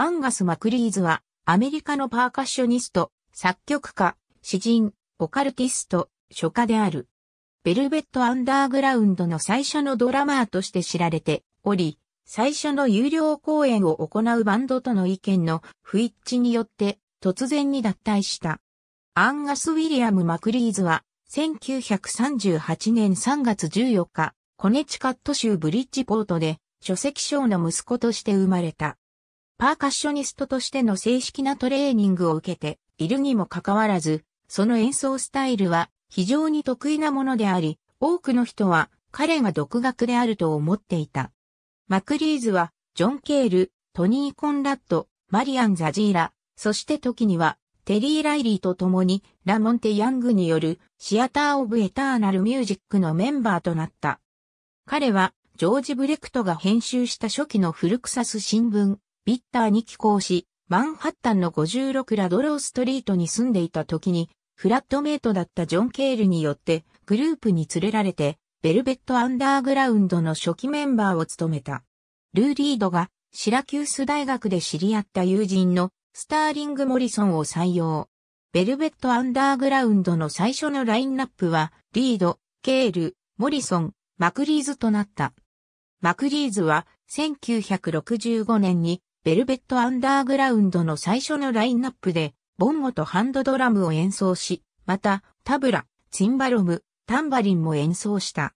アンガス・マクリーズは、アメリカのパーカッショニスト、作曲家、詩人、オカルティスト、書家である。ベルベット・アンダーグラウンドの最初のドラマーとして知られており、最初の有料公演を行うバンドとの意見の不一致によって突然に脱退した。アンガス・ウィリアム・マクリーズは1938年3月14日、コネチカット州ブリッジポートで書籍賞の息子として生まれた。パーカッショニストとしての正式なトレーニングを受けているにもかかわらず、その演奏スタイルは非常に得意なものであり、多くの人は彼が独学であると思っていた。マクリーズは、ジョン・ケール、トニー・コンラッド、マリアン・ザジーラ、そして時には、テリー・ライリーと共に、ラモンテ・ヤングによる、シアター・オブ・エターナル・ミュージックのメンバーとなった。彼は、ジョージ・ブレクトが編集した初期のフルクサス新聞、ビッターに寄港し、マンハッタンの56ラドローストリートに住んでいた時に、フラットメイトだったジョン・ケールによってグループに連れられて、ベルベット・アンダーグラウンドの初期メンバーを務めた。ルー・リードがシラキュース大学で知り合った友人のスターリング・モリソンを採用。ベルベット・アンダーグラウンドの最初のラインナップは、リード、ケール、モリソン、マクリーズとなった。マクリーズは1965年にベルベットアンダーグラウンドの最初のラインナップで、ボンゴとハンドドラムを演奏し、また、タブラ、チンバロム、タンバリンも演奏した。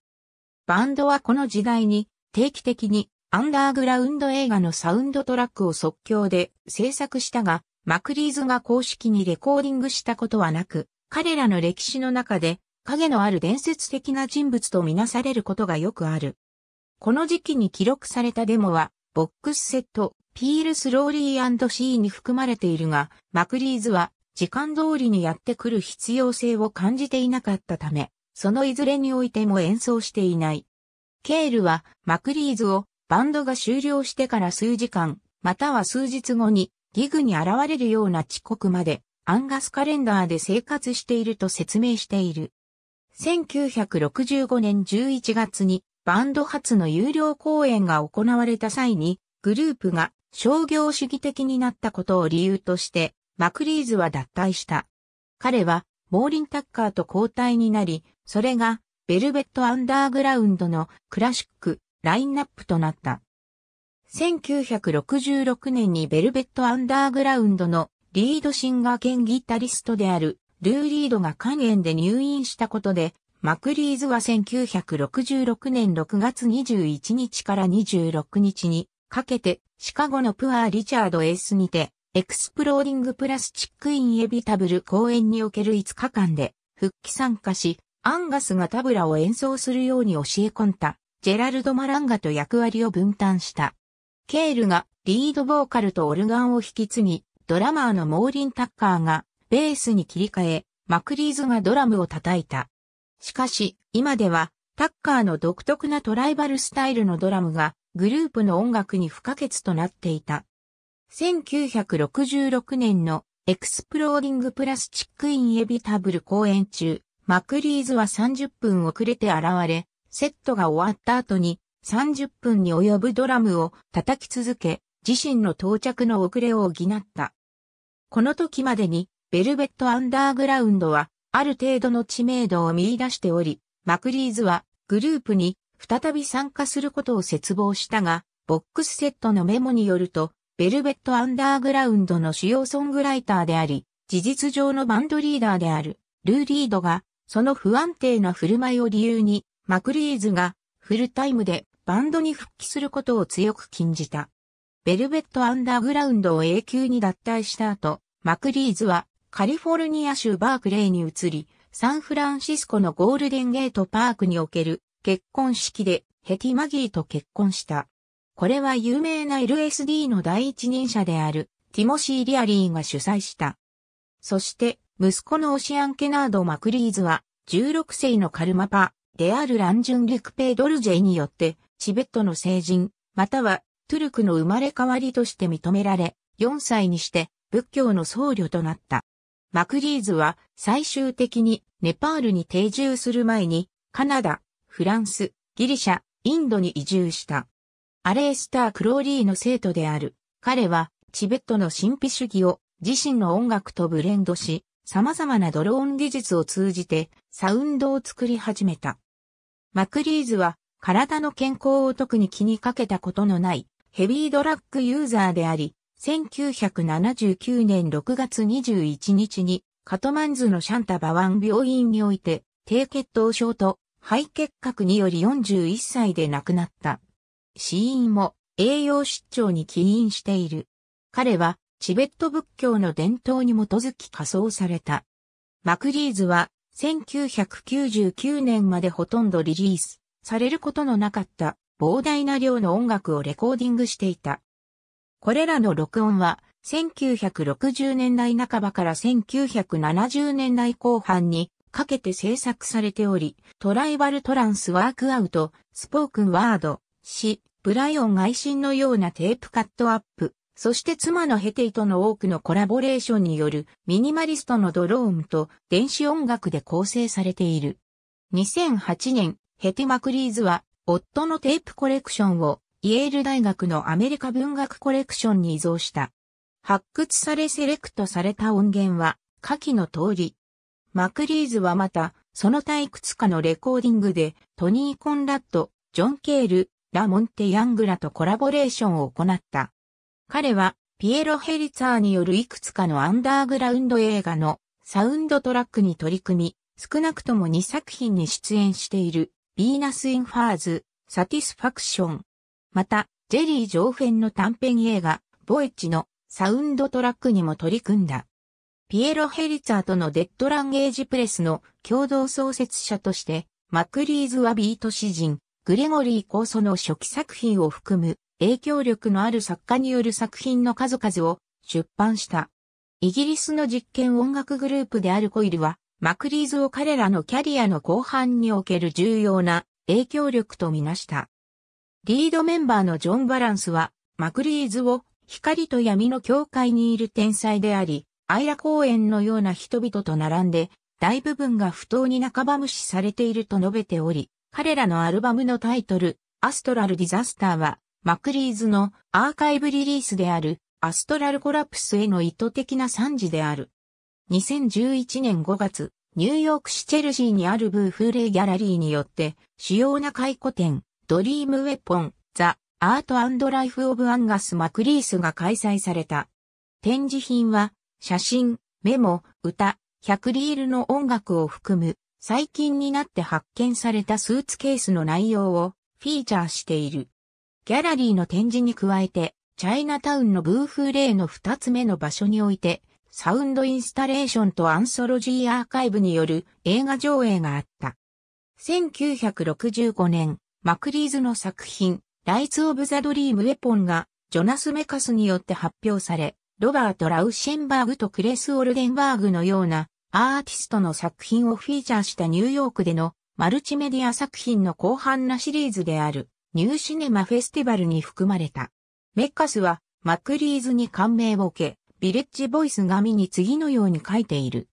バンドはこの時代に定期的にアンダーグラウンド映画のサウンドトラックを即興で制作したが、マクリーズが公式にレコーディングしたことはなく、彼らの歴史の中で影のある伝説的な人物とみなされることがよくある。この時期に記録されたデモは、ボックスセット、ピールスローリーシーに含まれているが、マクリーズは時間通りにやってくる必要性を感じていなかったため、そのいずれにおいても演奏していない。ケールはマクリーズをバンドが終了してから数時間、または数日後にギグに現れるような遅刻までアンガスカレンダーで生活していると説明している。1965年11月にバンド初の有料公演が行われた際にグループが商業主義的になったことを理由として、マクリーズは脱退した。彼は、モーリン・タッカーと交代になり、それが、ベルベット・アンダーグラウンドのクラシック、ラインナップとなった。1966年にベルベット・アンダーグラウンドのリードシンガー兼ギタリストであるルー・リードが肝炎で入院したことで、マクリーズは1966年6月21日から26日にかけてシカゴのプアー・リチャード・エースにて、エクスプローディング・プラスチック・イン・エビタブル公演における5日間で、復帰参加し、アンガスがタブラを演奏するように教え込んだ、ジェラルド・マランガと役割を分担した。ケールがリードボーカルとオルガンを引き継ぎ、ドラマーのモーリン・タッカーがベースに切り替え、マクリーズがドラムを叩いた。しかし、今ではタッカーの独特なトライバルスタイルのドラムがグループの音楽に不可欠となっていた。1966年のエクスプローディングプラスチックインエビタブル公演中、マクリーズは30分遅れて現れ、セットが終わった後に30分に及ぶドラムを叩き続け、自身の到着の遅れを補った。この時までに、ベルベットアンダーグラウンドは、ある程度の知名度を見出しており、マクリーズはグループに再び参加することを切望したが、ボックスセットのメモによると、ベルベットアンダーグラウンドの主要ソングライターであり、事実上のバンドリーダーである、ルー・リードが、その不安定な振る舞いを理由に、マクリーズがフルタイムでバンドに復帰することを強く禁じた。ベルベットアンダーグラウンドを永久に脱退した後、マクリーズはカリフォルニア州バークレーに移り、サンフランシスコのゴールデンゲートパークにおける結婚式でヘティ・マギーと結婚した。これは有名な LSD の第一人者であるティモシー・リアリーが主催した。そして息子のオシアン・ケナード・マクリーズは16世のカルマパ、であるランジュン・リクペイ・ドルジェによってチベットの成人、またはトゥルクの生まれ変わりとして認められ、4歳にして仏教の僧侶となった。マクリーズは最終的にネパールに定住する前にカナダ、フランス、ギリシャ、インドに移住した。アレースター・クローリーの生徒である。彼はチベットの神秘主義を自身の音楽とブレンドし、様々なドローン技術を通じてサウンドを作り始めた。マクリーズは体の健康を特に気にかけたことのないヘビードラッグユーザーであり、1979年6月21日に、カトマンズのシャンタバワン病院において、低血糖症と肺結核により41歳で亡くなった。死因も栄養失調に起因している。彼はチベット仏教の伝統に基づき仮装された。マクリーズは1999年までほとんどリリースされることのなかった膨大な量の音楽をレコーディングしていた。これらの録音は、1960年代半ばから1970年代後半にかけて制作されており、トライバルトランスワークアウト、スポークンワード、詩、ブライオン外信のようなテープカットアップ、そして妻のヘテイとの多くのコラボレーションによるミニマリストのドローンと電子音楽で構成されている。2008年、ヘティ・マクリーズは夫のテープコレクションをイェール大学のアメリカ文学コレクションに依存した。発掘されセレクトされた音源は、下記の通り。マクリーズはまた、その他いくつかのレコーディングで、トニー・コンラッド、ジョン・ケール、ラ・モンテ・ヤングラとコラボレーションを行った。彼は、ピエロ・ヘリツァーによるいくつかのアンダーグラウンド映画のサウンドトラックに取り組み、少なくとも2作品に出演している、ヴィーナス・インファーズ、サティスファクション、また、ジェリー上編の短編映画、ボエッジのサウンドトラックにも取り組んだ。ピエロ・ヘリツァーとのデッドランゲージプレスの共同創設者として、マクリーズはビート詩人、グレゴリー・コーソの初期作品を含む影響力のある作家による作品の数々を出版した。イギリスの実験音楽グループであるコイルは、マクリーズを彼らのキャリアの後半における重要な影響力とみなした。リードメンバーのジョン・バランスは、マクリーズを光と闇の境界にいる天才であり、アイラ公園のような人々と並んで、大部分が不当に半ば無視されていると述べており、彼らのアルバムのタイトル、アストラル・ディザスターは、マクリーズのアーカイブリリースである、アストラルコラプスへの意図的な惨事である。2011年5月、ニューヨーク市チェルシーにあるブーフーレイギャラリーによって、主要な回顧展、ドリームウェポン、ザ・アートライフ・オブ・アンガス・マクリースが開催された。展示品は、写真、メモ、歌、100リールの音楽を含む、最近になって発見されたスーツケースの内容をフィーチャーしている。ギャラリーの展示に加えて、チャイナタウンのブーフーレイの2つ目の場所において、サウンドインスタレーションとアンソロジーアーカイブによる映画上映があった。1965年、マクリーズの作品、ライツ・オブ・ザ・ドリーム・ウェポンが、ジョナス・メカスによって発表され、ロバート・ラウシェンバーグとクレス・オルデンバーグのようなアーティストの作品をフィーチャーしたニューヨークでのマルチメディア作品の後半なシリーズであるニューシネマフェスティバルに含まれた。メッカスはマクリーズに感銘を受け、ビレッジボイス紙に次のように書いている。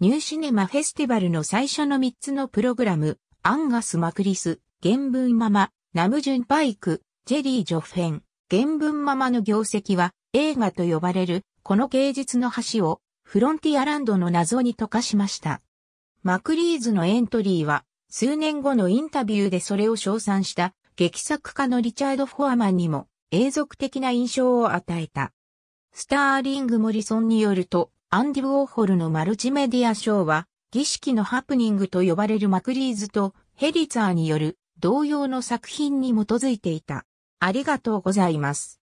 ニューシネマフェスティバルの最初の3つのプログラム、アンガス・マクリス、原文ママ、ナムジュンパイク、ジェリー・ジョフェン。原文ママの業績は映画と呼ばれるこの芸術の橋をフロンティアランドの謎に溶かしました。マクリーズのエントリーは数年後のインタビューでそれを称賛した劇作家のリチャード・フォアマンにも永続的な印象を与えた。スターリング・モリソンによるとアンディ・ウォーホルのマルチメディア賞は儀式のハプニングと呼ばれるマクリーズとヘリツァーによる同様の作品に基づいていた。ありがとうございます。